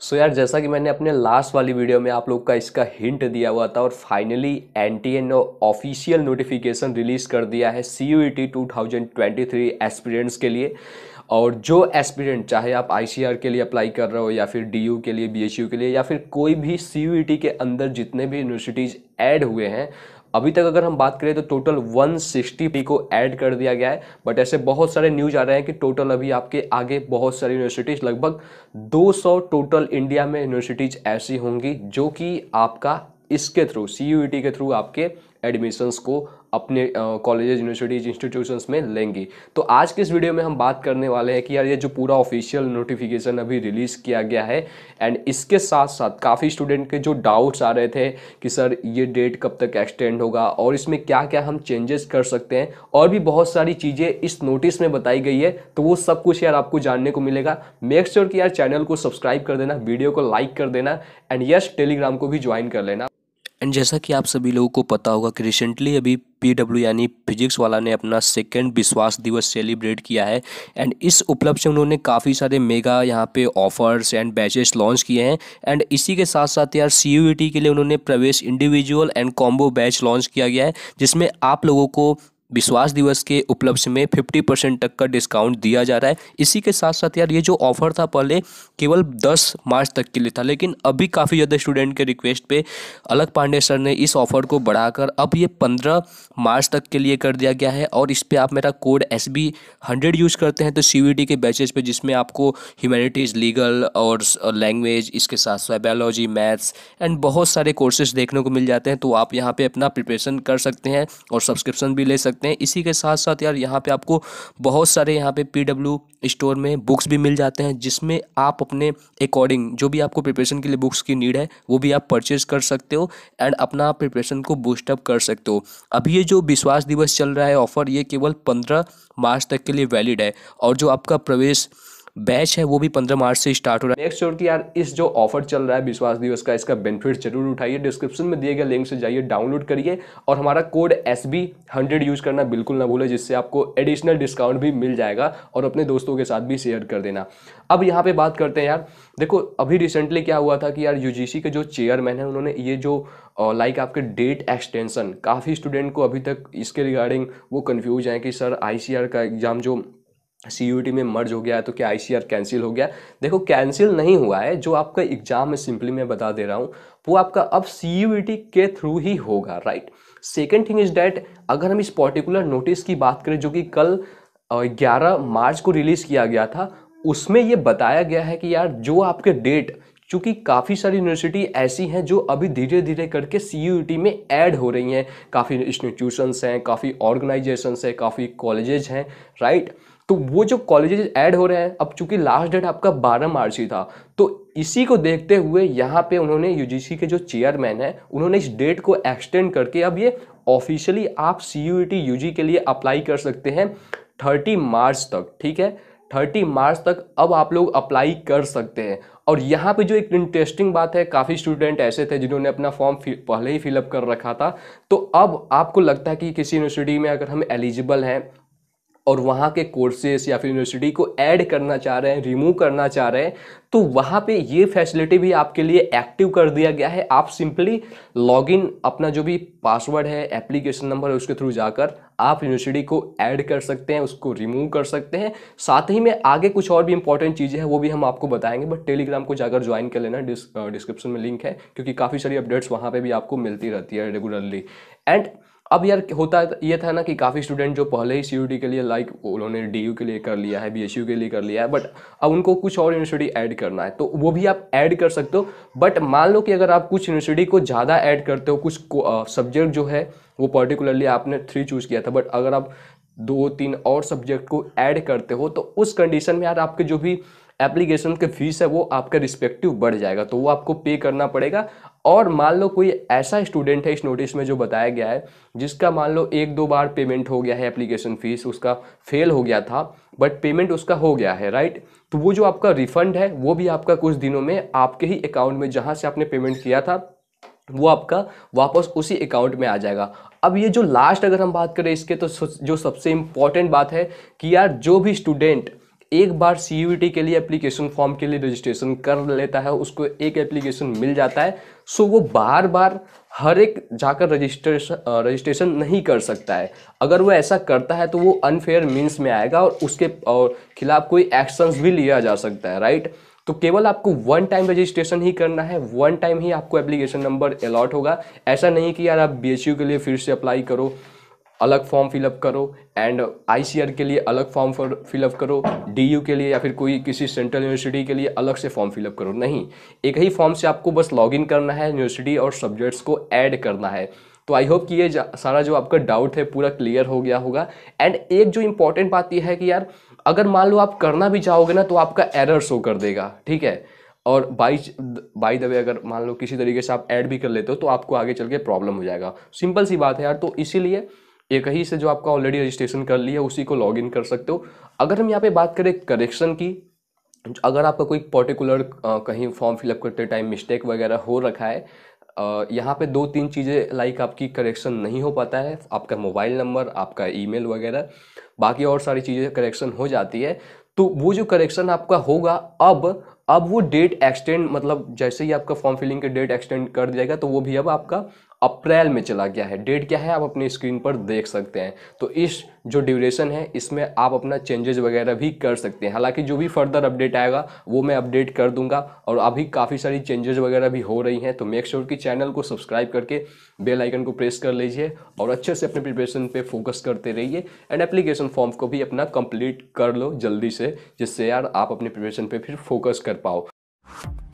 सो so यार जैसा कि मैंने अपने लास्ट वाली वीडियो में आप लोग का इसका हिंट दिया हुआ था और finally N T N official notification release कर दिया है C U E T two thousand twenty three aspirants के लिए और जो एस्पिरेंट चाहे आप आई के लिए अप्लाई कर रहे हो या फिर डी के लिए बी के लिए या फिर कोई भी सी e के अंदर जितने भी यूनिवर्सिटीज़ ऐड हुए हैं अभी तक अगर हम बात करें तो टोटल 160 पी को ऐड कर दिया गया है बट ऐसे बहुत सारे न्यूज आ रहे हैं कि टोटल अभी आपके आगे बहुत सारी यूनिवर्सिटीज़ लगभग 200 टोटल इंडिया में यूनिवर्सिटीज़ ऐसी होंगी जो कि आपका इसके थ्रू सी e के थ्रू आपके एडमिशन्स को अपने कॉलेज यूनिवर्सिटीज इंस्टीट्यूशंस में लेंगी तो आज के इस वीडियो में हम बात करने वाले हैं कि यार ये जो पूरा ऑफिशियल नोटिफिकेशन अभी रिलीज़ किया गया है एंड इसके साथ साथ काफ़ी स्टूडेंट के जो डाउट्स आ रहे थे कि सर ये डेट कब तक एक्सटेंड होगा और इसमें क्या क्या हम चेंजेस कर सकते हैं और भी बहुत सारी चीज़ें इस नोटिस में बताई गई है तो वो सब कुछ यार आपको जानने को मिलेगा मेक श्योर sure कि यार चैनल को सब्सक्राइब कर देना वीडियो को लाइक कर देना एंड यस टेलीग्राम को भी ज्वाइन कर लेना एंड जैसा कि आप सभी लोगों को पता होगा कि रिसेंटली अभी पीडब्ल्यू यानी फिजिक्स वाला ने अपना सेकेंड विश्वास दिवस सेलिब्रेट किया है एंड इस उपलक्ष्य में उन्होंने काफ़ी सारे मेगा यहाँ पे ऑफर्स एंड बैचेस लॉन्च किए हैं एंड इसी के साथ साथ यार सी e के लिए उन्होंने Pravesh individual and combo batch launch किया गया है जिसमें आप लोगों को विश्वास दिवस के उपलक्ष्य में फिफ्टी परसेंट तक का डिस्काउंट दिया जा रहा है इसी के साथ साथ यार ये जो ऑफर था पहले केवल दस मार्च तक के लिए था लेकिन अभी काफ़ी ज़्यादा स्टूडेंट के रिक्वेस्ट पे अलग पांडे सर ने इस ऑफर को बढ़ाकर अब ये पंद्रह मार्च तक के लिए कर दिया गया है और इस पर आप मेरा code S B hundred use करते हैं तो सी के बैचेज पर जिसमें आपको ह्यूमैनिटीज़ लीगल और लैंग्वेज इसके साथ साथ बायोलॉजी मैथ्स एंड बहुत सारे कोर्सेज देखने को मिल जाते हैं तो आप यहाँ पर अपना प्रिपरेशन कर सकते हैं और सब्सक्रिप्शन भी ले सकते सकते हैं इसी के साथ साथ यार यहाँ पे आपको बहुत सारे यहाँ पे पीडब्ल्यू स्टोर में बुक्स भी मिल जाते हैं जिसमें आप अपने अकॉर्डिंग जो भी आपको प्रिपरेशन के लिए बुक्स की नीड है वो भी आप परचेज कर सकते हो एंड अपना प्रिपरेशन को बूस्टअप कर सकते हो अभी ये जो विश्वास दिवस चल रहा है ऑफर ये केवल पंद्रह मार्च तक के लिए वैलिड है और जो आपका प्रवेश बैच है वो भी पंद्रह मार्च से स्टार्ट हो रहा है नेक्स्ट और कि यार इस जो ऑफर चल रहा है विश्वास दिवस का इसका बेनिफिट जरूर उठाइए डिस्क्रिप्शन में दिए गए लिंक से जाइए डाउनलोड करिए और हमारा code S B hundred use करना बिल्कुल ना भूले जिससे आपको एडिशनल डिस्काउंट भी मिल जाएगा और अपने दोस्तों के साथ भी शेयर कर देना अब यहाँ पे बात करते हैं यार देखो अभी रिसेंटली क्या हुआ था कि यार यूजीसी के जो चेयरमैन हैं उन्होंने ये जो लाइक आपके डेट एक्सटेंशन काफ़ी स्टूडेंट को अभी तक इसके रिगार्डिंग वो कन्फ्यूज हैं कि सर आईसीआर का एग्ज़ाम जो सी में मर्ज हो गया है तो क्या आई कैंसिल हो गया देखो कैंसिल नहीं हुआ है जो आपका एग्जाम में सिंपली मैं बता दे रहा हूँ वो आपका अब सी के थ्रू ही होगा right second thing is that अगर हम इस पर्टिकुलर नोटिस की बात करें जो कि कल ग्यारह मार्च को रिलीज़ किया गया था उसमें ये बताया गया है कि यार जो आपके डेट चूँकि काफ़ी सारी यूनिवर्सिटी ऐसी हैं जो अभी धीरे धीरे करके सी में ऐड हो रही हैं काफ़ी इंस्टीट्यूशंस हैं काफ़ी ऑर्गेनाइजेशंस हैं काफ़ी कॉलेजेज हैं राइट right? तो वो जो कॉलेजेस ऐड हो रहे हैं अब चूंकि लास्ट डेट आपका 12 मार्च ही था तो इसी को देखते हुए यहाँ पे उन्होंने यूजीसी के जो चेयरमैन हैं उन्होंने इस डेट को एक्सटेंड करके अब ये ऑफिशियली आप सी यू टी यू के लिए अप्लाई कर सकते हैं थर्टी मार्च तक ठीक है थर्टी मार्च तक अब आप लोग अप्लाई कर सकते हैं और यहाँ पे जो एक इंटरेस्टिंग बात है काफ़ी स्टूडेंट ऐसे थे जिन्होंने अपना फॉर्म पहले ही फिलअप कर रखा था तो अब आपको लगता है कि किसी यूनिवर्सिटी में अगर हम एलिजिबल हैं और वहाँ के कोर्सेज या फिर यूनिवर्सिटी को ऐड करना चाह रहे हैं रिमूव करना चाह रहे हैं तो वहाँ पे ये फैसिलिटी भी आपके लिए एक्टिव कर दिया गया है आप सिंपली लॉगिन अपना जो भी पासवर्ड है एप्लीकेशन नंबर है उसके थ्रू जाकर आप यूनिवर्सिटी को ऐड कर सकते हैं उसको रिमूव कर सकते हैं साथ ही में आगे कुछ और भी इंपॉर्टेंट चीज़ें हैं वो भी हम आपको बताएंगे बट टेलीग्राम को जाकर ज्वाइन कर लेना डिस्क्रिप्शन में लिंक है क्योंकि काफ़ी सारी अपडेट्स वहाँ पर भी आपको मिलती रहती है रेगुलरली एंड अब यार होता ये था ना कि काफ़ी स्टूडेंट जो पहले ही सी के लिए लाइक उन्होंने डी के लिए कर लिया है बी के लिए कर लिया है बट अब उनको कुछ और यूनिवर्सिटी ऐड करना है तो वो भी आप ऐड कर सकते हो बट मान लो कि अगर आप कुछ यूनिवर्सिटी को ज़्यादा ऐड करते हो कुछ सब्जेक्ट जो है वो पर्टिकुलरली आपने थ्री चूज़ किया था बट अगर आप दो तीन और सब्जेक्ट को ऐड करते हो तो उस कंडीशन में यार आपके जो भी एप्लीकेशन की फीस है वो आपका रिस्पेक्टिव बढ़ जाएगा तो वो आपको पे करना पड़ेगा और मान लो कोई ऐसा स्टूडेंट है इस नोटिस में जो बताया गया है जिसका मान लो एक दो बार पेमेंट हो गया है एप्लीकेशन फ़ीस उसका फेल हो गया था बट पेमेंट उसका हो गया है राइट तो वो जो आपका रिफंड है वो भी आपका कुछ दिनों में आपके ही अकाउंट में जहाँ से आपने पेमेंट किया था वो आपका वापस उसी अकाउंट में आ जाएगा अब ये जो लास्ट अगर हम बात करें इसके तो जो सबसे इम्पॉर्टेंट बात है कि यार जो भी स्टूडेंट एक बार सी e के लिए एप्लीकेशन फॉर्म के लिए रजिस्ट्रेशन कर लेता है उसको एक एप्लीकेशन मिल जाता है सो वो बार बार हर एक जाकर रजिस्ट्रेशन रजिस्ट्रेशन नहीं कर सकता है अगर वो ऐसा करता है तो वो अनफेयर मीन्स में आएगा और उसके और खिलाफ कोई एक्शंस भी लिया जा सकता है राइट तो केवल आपको वन टाइम रजिस्ट्रेशन ही करना है वन टाइम ही आपको एप्लीकेशन नंबर अलॉट होगा ऐसा नहीं कि यार आप बी के लिए फिर से अप्लाई करो अलग फॉर्म फिलअप करो एंड आई के लिए अलग फॉर्म फिलअप करो डी के लिए या फिर कोई किसी सेंट्रल यूनिवर्सिटी के लिए अलग से फॉर्म फिलअप करो नहीं एक ही फॉर्म से आपको बस लॉगिन करना है यूनिवर्सिटी और सब्जेक्ट्स को ऐड करना है तो आई होप कि ये सारा जो आपका डाउट है पूरा क्लियर हो गया होगा एंड एक जो इम्पॉर्टेंट बात यह है कि यार अगर मान लो आप करना भी चाहोगे ना तो आपका एरर शो कर देगा ठीक है और बाई बाई द वे अगर मान लो किसी तरीके से आप ऐड भी कर लेते हो तो आपको आगे चल के प्रॉब्लम हो जाएगा सिंपल सी बात है यार तो इसीलिए एक ही से जो आपका ऑलरेडी रजिस्ट्रेशन कर लिया उसी को लॉगिन कर सकते हो अगर हम यहाँ पे बात करें करेक्शन की अगर आपका कोई पर्टिकुलर कहीं फॉर्म फिलअप करते टाइम मिस्टेक वगैरह हो रखा है यहाँ पे दो तीन चीज़ें लाइक आपकी करेक्शन नहीं हो पाता है आपका मोबाइल नंबर आपका ईमेल वगैरह बाकी और सारी चीज़ें करेक्शन हो जाती है तो वो जो करेक्शन आपका होगा अब अब वो डेट एक्सटेंड मतलब जैसे ही आपका फॉर्म फिलिंग के डेट एक्सटेंड कर दिया जाएगा तो वो भी अब आपका अप्रैल में चला गया है डेट क्या है आप अपनी स्क्रीन पर देख सकते हैं तो इस जो ड्यूरेशन है इसमें आप अपना चेंजेस वगैरह भी कर सकते हैं हालांकि जो भी फर्दर अपडेट आएगा वो मैं अपडेट कर दूंगा और अभी काफ़ी सारी चेंजेस वगैरह भी हो रही हैं तो मेक श्योर sure कि चैनल को सब्सक्राइब करके बेल आइकन को प्रेस कर लीजिए और अच्छे से अपने प्रिपरेशन पर फोकस करते रहिए एंड एप्लीकेशन फॉर्म को भी अपना कंप्लीट कर लो जल्दी से जिससे यार आप अपने प्रिपरेशन पर फिर फोकस कर पाओ